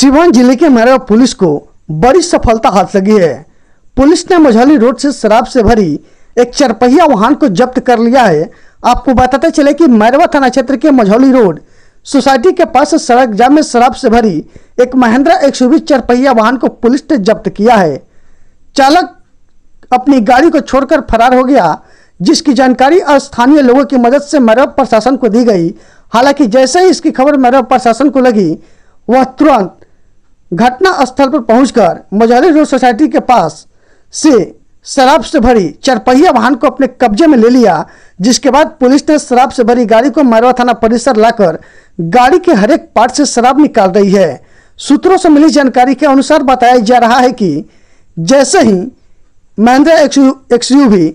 सिवान जिले के मैरवा पुलिस को बड़ी सफलता हाथ लगी है पुलिस ने मझौली रोड से शराब से भरी एक चरपहिया वाहन को जब्त कर लिया है आपको बताते चले कि मैरवा थाना क्षेत्र के मझौली रोड सोसाइटी के पास सड़क जाम में शराब से भरी एक महिंद्रा एक चरपहिया वाहन को पुलिस ने जब्त किया है चालक अपनी गाड़ी को छोड़कर फरार हो गया जिसकी जानकारी स्थानीय लोगों की मदद से मैरव प्रशासन को दी गई हालांकि जैसे ही इसकी खबर मैरव प्रशासन को लगी वह तुरंत घटना स्थल पर पहुंचकर मजहरी रोड सोसाइटी के पास से शराब से भरी चारपहिया वाहन को अपने कब्जे में ले लिया जिसके बाद पुलिस ने शराब से भरी गाड़ी को मारवा थाना परिसर लाकर गाड़ी के हरेक पार्ट से शराब निकाल रही है सूत्रों से मिली जानकारी के अनुसार बताया जा रहा है कि जैसे ही महिंद्रा भी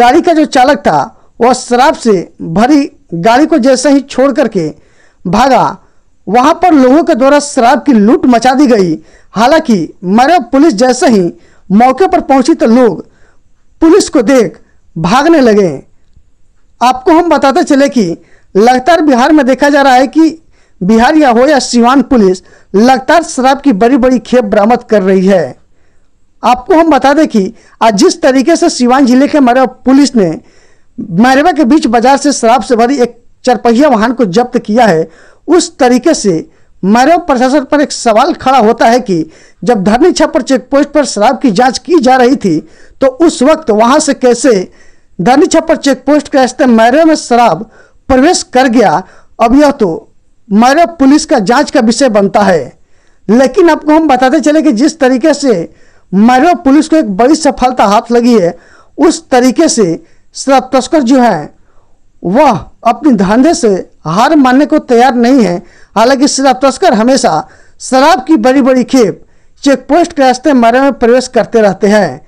गाड़ी का जो चालक था वह शराब से भरी गाड़ी को जैसे ही छोड़ करके भागा वहां पर लोगों के द्वारा शराब की लूट मचा दी गई हालांकि मरे पुलिस जैसे ही मौके पर पहुंची तो लोग पुलिस को देख भागने लगे आपको हम बताते चले कि लगातार बिहार में देखा जा रहा है कि बिहार या हो या सिवान पुलिस लगातार शराब की बड़ी बड़ी खेप बरामद कर रही है आपको हम बता दें कि आज जिस तरीके से सीवान जिले के मरवा पुलिस ने मैरवा के बीच बाजार से शराब से भरी एक चरपहिया वाहन को जब्त किया है उस तरीके से मैरव प्रशासन पर एक सवाल खड़ा होता है कि जब धरनी छप्पर चेक पोस्ट पर शराब की जांच की जा रही थी तो उस वक्त वहां से कैसे धरनी छप्पर चेक पोस्ट के रास्ते मैरव में शराब प्रवेश कर गया अब यह तो मैरव पुलिस का जांच का विषय बनता है लेकिन आपको हम बताते चले कि जिस तरीके से मैरव पुलिस को एक बड़ी सफलता हाथ लगी है उस तरीके से शराब तस्कर जो हैं वह अपनी धांधे से हार मानने को तैयार नहीं है हालांकि शराब तस्कर हमेशा शराब की बड़ी बड़ी खेप चेक पोस्ट के रास्ते मारे में प्रवेश करते रहते हैं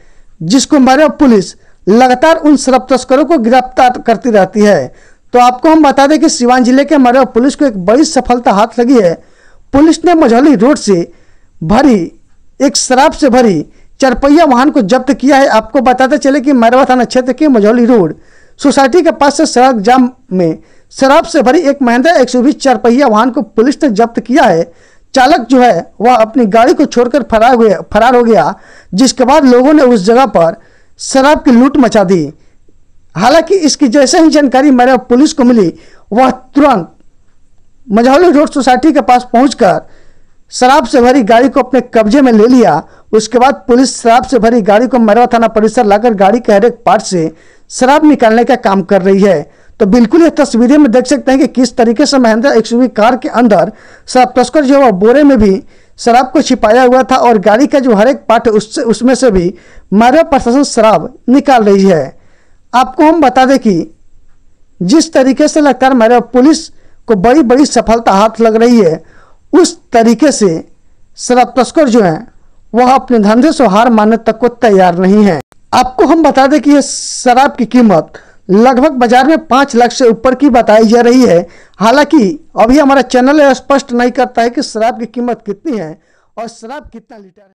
जिसको मारे पुलिस लगातार उन शराब तस्करों को गिरफ्तार करती रहती है तो आपको हम बता दें कि सिवान जिले के मरवा पुलिस को एक बड़ी सफलता हाथ लगी है पुलिस ने मझौली रोड से भरी एक शराब से भरी चरपहिया वाहन को जब्त किया है आपको बताते चले कि मरवा थाना क्षेत्र के मझौली रोड सोसाइटी के पास से सड़क जाम में शराब से भरी एक महिंद्रा एक सौ वाहन को पुलिस ने जब्त किया है चालक जो है वह अपनी गाड़ी को छोड़कर फरार हो गया फरार हो गया जिसके बाद लोगों ने उस जगह पर शराब की लूट मचा दी हालांकि इसकी जैसे ही जानकारी मेरे पुलिस को मिली वह तुरंत मझौली रोड सोसाइटी के पास पहुंचकर शराब से भरी गाड़ी को अपने कब्जे में ले लिया उसके बाद पुलिस शराब से भरी गाड़ी को मरवा थाना परिसर लाकर गाड़ी के हरेक पार्ट से शराब निकालने का काम कर रही है तो बिल्कुल ये तस्वीरें में देख सकते हैं कि किस तरीके से महेंद्र एक्सयूवी कार के अंदर शराब तस्कर जो है बोरे में भी शराब को छिपाया हुआ था और गाड़ी का जो हर एक पार्ट उससे उसमें से भी मारवा प्रशासन शराब निकाल रही है आपको हम बता दें कि जिस तरीके से लगातार मारवा पुलिस को बड़ी बड़ी सफलता हाथ लग रही है उस तरीके से शराब तस्कर जो है वह अपने धंधे से हार मानने तक को तैयार नहीं है आपको हम बता दें कि यह शराब की कीमत लगभग बाजार में पाँच लाख से ऊपर की बताई जा रही है हालांकि अभी हमारा चैनल स्पष्ट नहीं करता है कि शराब की कीमत कितनी है और शराब कितना लीटर है